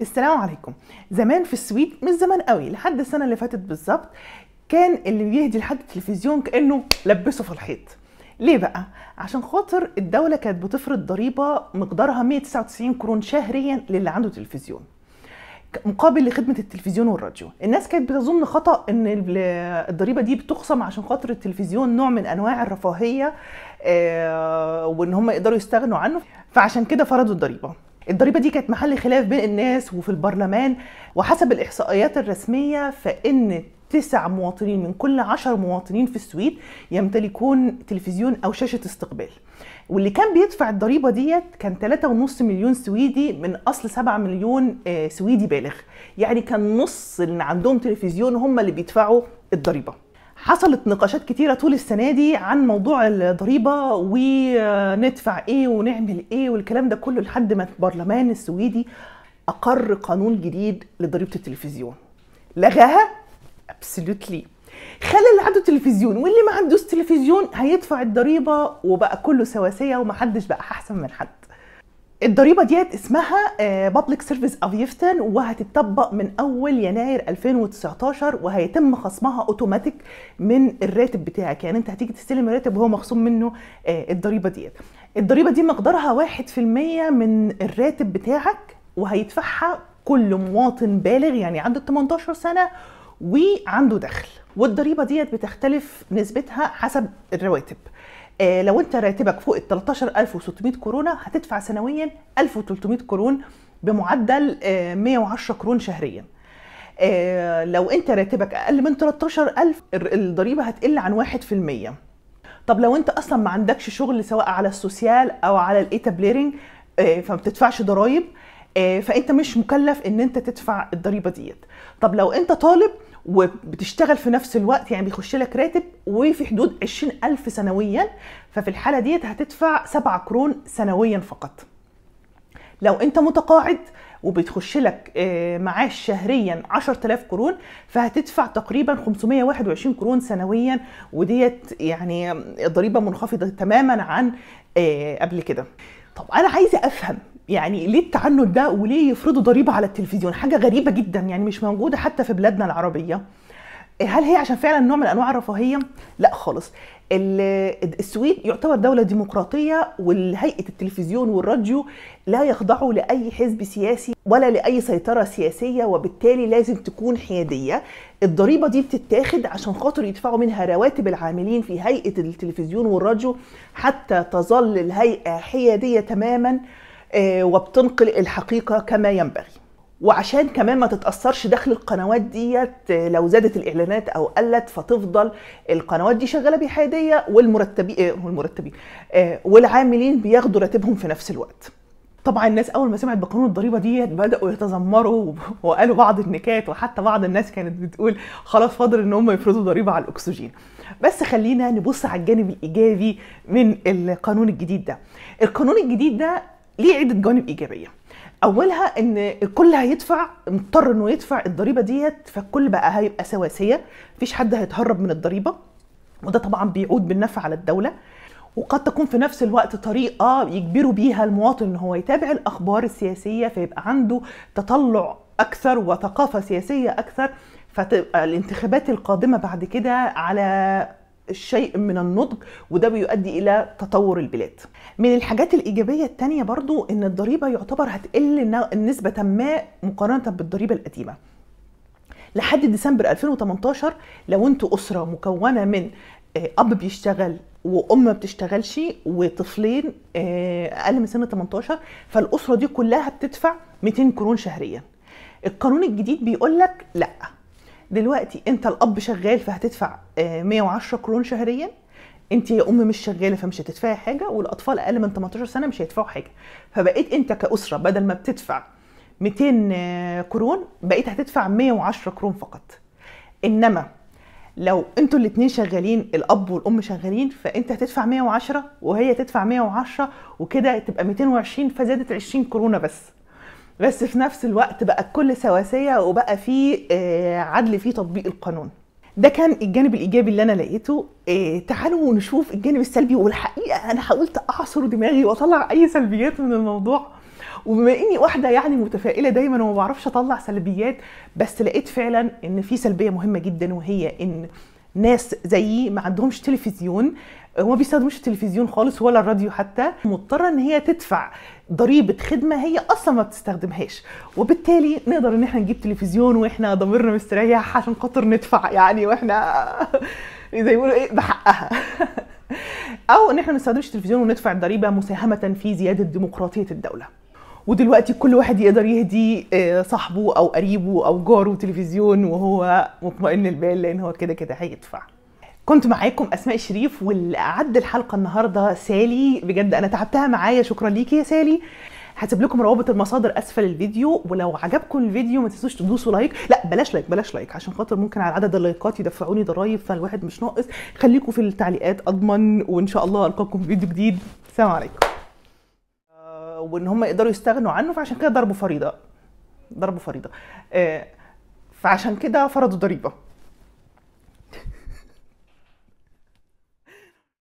السلام عليكم زمان في السويد مش زمان قوي لحد السنه اللي فاتت بالظبط كان اللي بيهدي لحد التلفزيون كانه لبسه في الحيط ليه بقى؟ عشان خاطر الدولة كانت بتفرض ضريبة مقدارها 199 كرون شهريا للي عنده تلفزيون مقابل لخدمة التلفزيون والراديو الناس كانت بتظن خطأ ان الضريبة دي بتخصم عشان خاطر التلفزيون نوع من انواع الرفاهية آه، وان هم يقدروا يستغنوا عنه فعشان كده فرضوا الضريبة الضريبه دي كانت محل خلاف بين الناس وفي البرلمان وحسب الاحصائيات الرسميه فان تسع مواطنين من كل عشر مواطنين في السويد يمتلكون تلفزيون او شاشه استقبال واللي كان بيدفع الضريبه ديت كان 3.5 مليون سويدي من اصل 7 مليون آه، سويدي بالغ يعني كان نص اللي عندهم تلفزيون هم اللي بيدفعوا الضريبه حصلت نقاشات كتيره طول السنه دي عن موضوع الضريبه وندفع ايه ونعمل ايه والكلام ده كله لحد ما البرلمان السويدي اقر قانون جديد لضريبه التلفزيون لغاها ابسولوتلي خلى اللي عنده تلفزيون واللي ما عندوش تلفزيون هيدفع الضريبه وبقى كله سواسيه ومحدش بقى احسن من حد الضريبه ديت اسمها بابليك سيرفيس افيفتن وهتتطبق من اول يناير 2019 وهيتم خصمها اوتوماتيك من الراتب بتاعك يعني انت هتيجي تستلم الراتب وهو مخصوم منه آه، الضريبه ديت الضريبه دي مقدارها 1% من الراتب بتاعك وهيدفعها كل مواطن بالغ يعني عنده 18 سنه وعنده دخل والضريبه ديت بتختلف نسبتها حسب الرواتب آه، لو انت راتبك فوق ال 13600 كورونا هتدفع سنويا 1300 كورون بمعدل 110 آه، كورون شهريا آه، لو انت راتبك اقل من 13000 الضريبه هتقل عن 1% طب لو انت اصلا ما عندكش شغل سواء على السوسيال او على الايتابليرنج فما بتدفعش ضرايب آه، فانت مش مكلف ان انت تدفع الضريبه ديت طب لو انت طالب وبتشتغل في نفس الوقت يعني بيخش لك راتب وفي حدود 20000 سنويا ففي الحاله ديت هتدفع 7 كرون سنويا فقط لو انت متقاعد وبتخش لك آه، معاش شهريا 10000 كرون فهتدفع تقريبا 521 كرون سنويا وديت يعني الضريبه منخفضه تماما عن آه، قبل كده طب انا عايزه افهم يعني ليه التعنت ده وليه يفرضوا ضريبه على التلفزيون حاجه غريبه جدا يعني مش موجوده حتى في بلادنا العربيه هل هي عشان فعلا نوع من انواع الرفاهيه لا خالص السويد يعتبر دوله ديمقراطيه والهيئه التلفزيون والراديو لا يخضعوا لاي حزب سياسي ولا لاي سيطره سياسيه وبالتالي لازم تكون حياديه الضريبه دي بتتاخد عشان خاطر يدفعوا منها رواتب العاملين في هيئه التلفزيون والراديو حتى تظل الهيئه حياديه تماما آه، وبتنقل الحقيقة كما ينبغي وعشان كمان ما تتأثرش داخل القنوات ديت آه، لو زادت الإعلانات أو قلت فتفضل القنوات دي شغالة بحيادية آه، والمرتبين والمرتبين والعاملين بياخدوا راتبهم في نفس الوقت طبعا الناس اول ما سمعت بقانون الضريبه ديت بداوا يتذمروا وقالوا بعض النكات وحتى بعض الناس كانت بتقول خلاص فاضل ان هم يفرضوا ضريبه على الاكسجين بس خلينا نبص على الجانب الايجابي من القانون الجديد ده القانون الجديد ده ليه عده جوانب ايجابيه اولها ان الكل هيدفع مضطر انه يدفع الضريبه ديت فالكل بقى هيبقى سواسيه مفيش حد هيتهرب من الضريبه وده طبعا بيعود بالنفع على الدوله وقد تكون في نفس الوقت طريقه يجبروا بيها المواطن ان هو يتابع الاخبار السياسيه فيبقى عنده تطلع اكثر وثقافه سياسيه اكثر فتبقى الانتخابات القادمه بعد كده على شيء من النضج وده بيؤدي الى تطور البلاد من الحاجات الايجابيه الثانيه برضو ان الضريبه يعتبر هتقل نسبه ما مقارنه بالضريبه القديمه لحد ديسمبر 2018 لو انتوا اسره مكونه من آه، اب بيشتغل وام ما بتشتغلش وطفلين آه، اقل من سن 18 فالاسره دي كلها بتدفع 200 كرون شهريا القانون الجديد بيقول لك لا دلوقتي انت الاب شغال فهتدفع 110 آه، كرون شهريا انت يا ام مش شغاله فمش هتدفعي حاجه والاطفال اقل من 18 سنه مش هيدفعوا حاجه فبقيت انت كاسره بدل ما بتدفع 200 آه، كرون بقيت هتدفع 110 كرون فقط انما لو انتوا الاثنين شغالين الاب والام شغالين فانت هتدفع 110 وهي تدفع 110 وكده تبقى 220 فزادت 20 كورونا بس بس في نفس الوقت بقى كل سواسيه وبقى في آه، عدل في تطبيق القانون ده كان الجانب الايجابي اللي انا لقيته إيه تعالوا نشوف الجانب السلبي والحقيقه انا حاولت اعصر دماغي واطلع اي سلبيات من الموضوع وبما اني واحده يعني متفائله دايما وما بعرفش اطلع سلبيات بس لقيت فعلا ان في سلبيه مهمه جدا وهي ان ناس زيي ما عندهمش تلفزيون وما بيستخدموش التلفزيون خالص ولا الراديو حتى مضطره ان هي تدفع ضريبه خدمه هي اصلا ما بتستخدمهاش وبالتالي نقدر ان احنا نجيب تلفزيون واحنا ضميرنا مستريح عشان خاطر ندفع يعني واحنا زي ما يقولوا ايه بحقها او ان احنا ما نستخدمش التلفزيون وندفع الضريبه مساهمه في زياده ديمقراطيه الدوله ودلوقتي كل واحد يقدر يهدي آه، صاحبه او قريبه او جاره تلفزيون وهو مطمئن البال لان هو كده كده هيدفع كنت معاكم اسماء شريف واللي اعد الحلقه النهارده سالي بجد انا تعبتها معايا شكرا ليكي يا سالي هسيب لكم روابط المصادر اسفل الفيديو ولو عجبكم الفيديو ما تنسوش تدوسوا لايك لا بلاش لايك بلاش لايك عشان خاطر ممكن على عدد اللايكات يدفعوني ضرايب فالواحد مش ناقص خليكم في التعليقات اضمن وان شاء الله القاكم في فيديو جديد سلام عليكم وان هم يقدروا يستغنوا عنه فعشان كده ضربوا فريضه ضربوا فريضه آه، فعشان كده فرضوا ضريبه